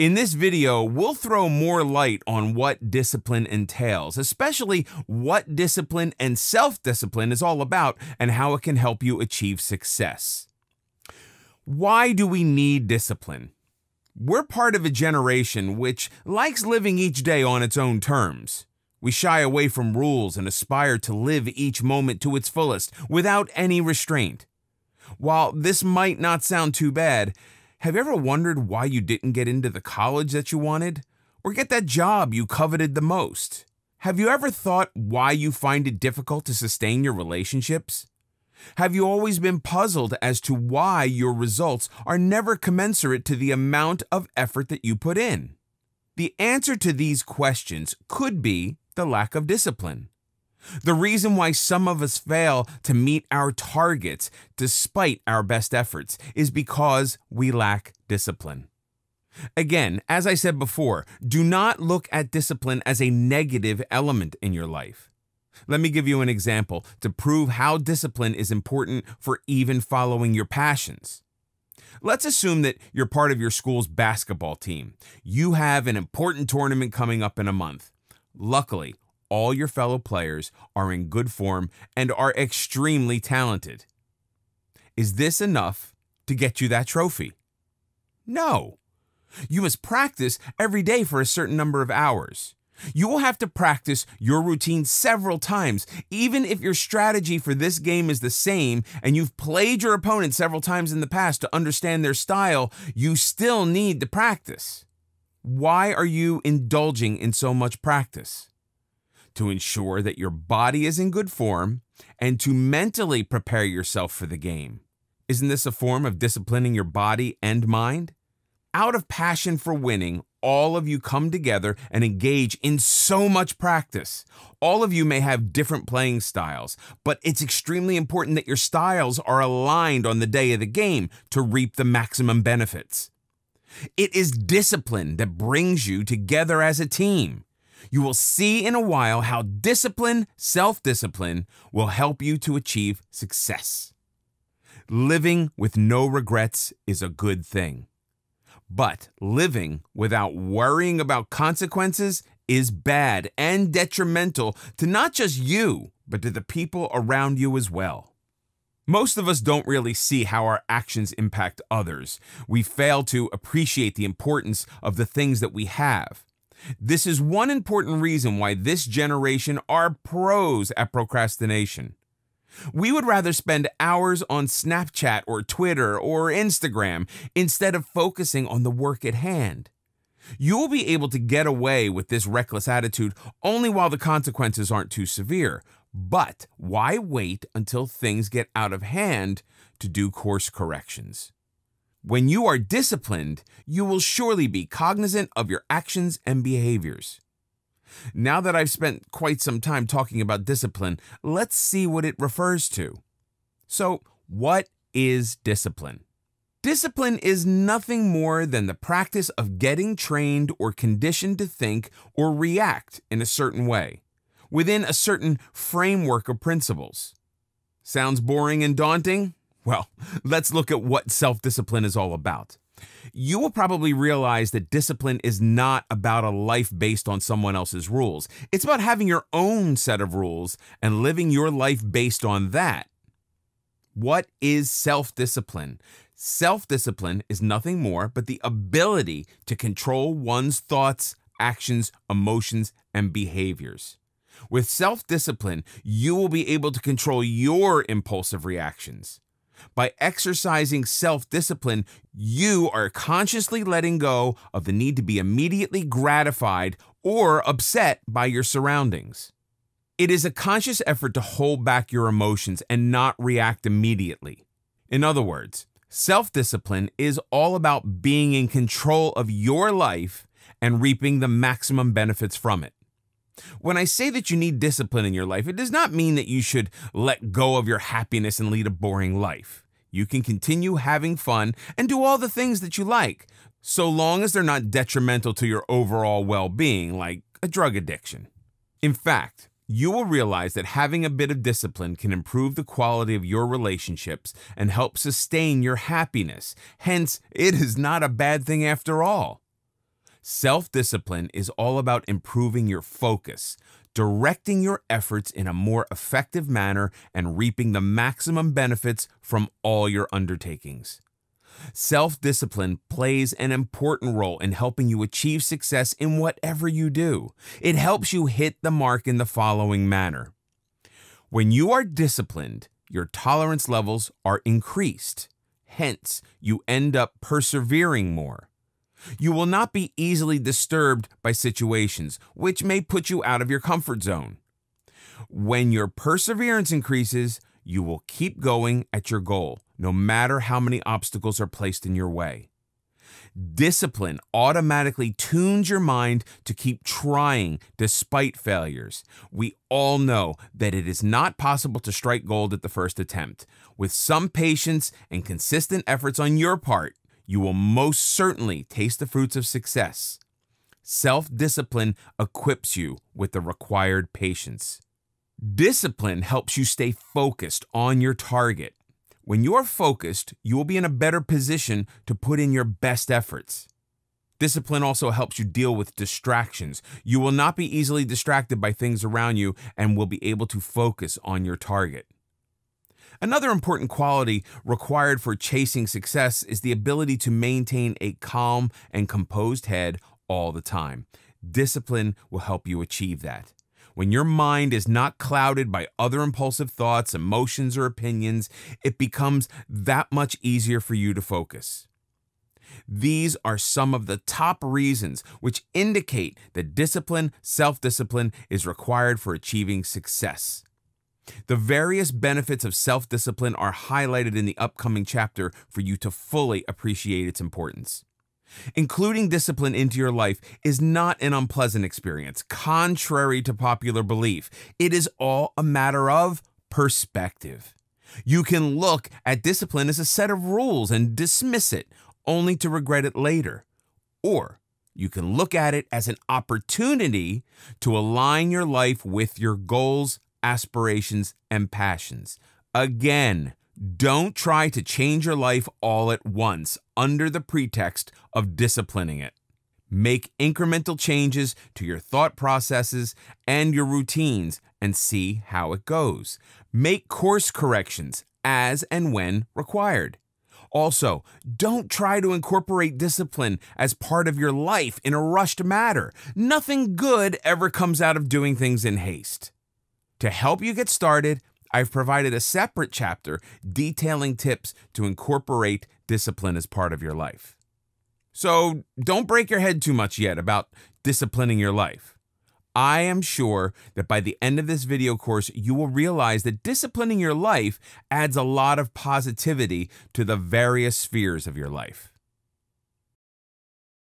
In this video, we'll throw more light on what discipline entails, especially what discipline and self-discipline is all about and how it can help you achieve success. Why do we need discipline? We're part of a generation which likes living each day on its own terms. We shy away from rules and aspire to live each moment to its fullest without any restraint. While this might not sound too bad, have you ever wondered why you didn't get into the college that you wanted? Or get that job you coveted the most? Have you ever thought why you find it difficult to sustain your relationships? Have you always been puzzled as to why your results are never commensurate to the amount of effort that you put in? The answer to these questions could be the lack of discipline. The reason why some of us fail to meet our targets despite our best efforts is because we lack discipline. Again, as I said before, do not look at discipline as a negative element in your life. Let me give you an example to prove how discipline is important for even following your passions. Let's assume that you're part of your school's basketball team. You have an important tournament coming up in a month. Luckily, all your fellow players are in good form and are extremely talented. Is this enough to get you that trophy? No. You must practice every day for a certain number of hours. You will have to practice your routine several times, even if your strategy for this game is the same and you've played your opponent several times in the past to understand their style, you still need to practice. Why are you indulging in so much practice? to ensure that your body is in good form and to mentally prepare yourself for the game. Isn't this a form of disciplining your body and mind? Out of passion for winning, all of you come together and engage in so much practice. All of you may have different playing styles, but it's extremely important that your styles are aligned on the day of the game to reap the maximum benefits. It is discipline that brings you together as a team. You will see in a while how discipline, self discipline, will help you to achieve success. Living with no regrets is a good thing. But living without worrying about consequences is bad and detrimental to not just you, but to the people around you as well. Most of us don't really see how our actions impact others. We fail to appreciate the importance of the things that we have. This is one important reason why this generation are pros at procrastination. We would rather spend hours on Snapchat or Twitter or Instagram instead of focusing on the work at hand. You will be able to get away with this reckless attitude only while the consequences aren't too severe. But why wait until things get out of hand to do course corrections? When you are disciplined, you will surely be cognizant of your actions and behaviors. Now that I've spent quite some time talking about discipline, let's see what it refers to. So, what is discipline? Discipline is nothing more than the practice of getting trained or conditioned to think or react in a certain way, within a certain framework of principles. Sounds boring and daunting? Well, let's look at what self discipline is all about. You will probably realize that discipline is not about a life based on someone else's rules. It's about having your own set of rules and living your life based on that. What is self discipline? Self discipline is nothing more but the ability to control one's thoughts, actions, emotions, and behaviors. With self discipline, you will be able to control your impulsive reactions. By exercising self discipline, you are consciously letting go of the need to be immediately gratified or upset by your surroundings. It is a conscious effort to hold back your emotions and not react immediately. In other words, self discipline is all about being in control of your life and reaping the maximum benefits from it. When I say that you need discipline in your life, it does not mean that you should let go of your happiness and lead a boring life. You can continue having fun and do all the things that you like, so long as they're not detrimental to your overall well being, like a drug addiction. In fact, you will realize that having a bit of discipline can improve the quality of your relationships and help sustain your happiness. Hence, it is not a bad thing after all. Self discipline is all about improving your focus, directing your efforts in a more effective manner, and reaping the maximum benefits from all your undertakings. Self discipline plays an important role in helping you achieve success in whatever you do. It helps you hit the mark in the following manner When you are disciplined, your tolerance levels are increased. Hence, you end up persevering more. You will not be easily disturbed by situations, which may put you out of your comfort zone. When your perseverance increases, you will keep going at your goal, no matter how many obstacles are placed in your way. Discipline automatically tunes your mind to keep trying despite failures. We all know that it is not possible to strike gold at the first attempt. With some patience and consistent efforts on your part, you will most certainly taste the fruits of success. Self discipline equips you with the required patience. Discipline helps you stay focused on your target. When you're focused, you will be in a better position to put in your best efforts. Discipline also helps you deal with distractions. You will not be easily distracted by things around you and will be able to focus on your target. Another important quality required for chasing success is the ability to maintain a calm and composed head all the time. Discipline will help you achieve that. When your mind is not clouded by other impulsive thoughts, emotions, or opinions, it becomes that much easier for you to focus. These are some of the top reasons which indicate that discipline, self discipline, is required for achieving success. The various benefits of self discipline are highlighted in the upcoming chapter for you to fully appreciate its importance. Including discipline into your life is not an unpleasant experience, contrary to popular belief. It is all a matter of perspective. You can look at discipline as a set of rules and dismiss it, only to regret it later. Or you can look at it as an opportunity to align your life with your goals, aspirations, and passions. Again, don't try to change your life all at once under the pretext of disciplining it. Make incremental changes to your thought processes and your routines and see how it goes. Make course corrections as and when required. Also, don't try to incorporate discipline as part of your life in a rushed matter. Nothing good ever comes out of doing things in haste. To help you get started, I've provided a separate chapter detailing tips to incorporate discipline as part of your life. So don't break your head too much yet about disciplining your life. I am sure that by the end of this video course, you will realize that disciplining your life adds a lot of positivity to the various spheres of your life.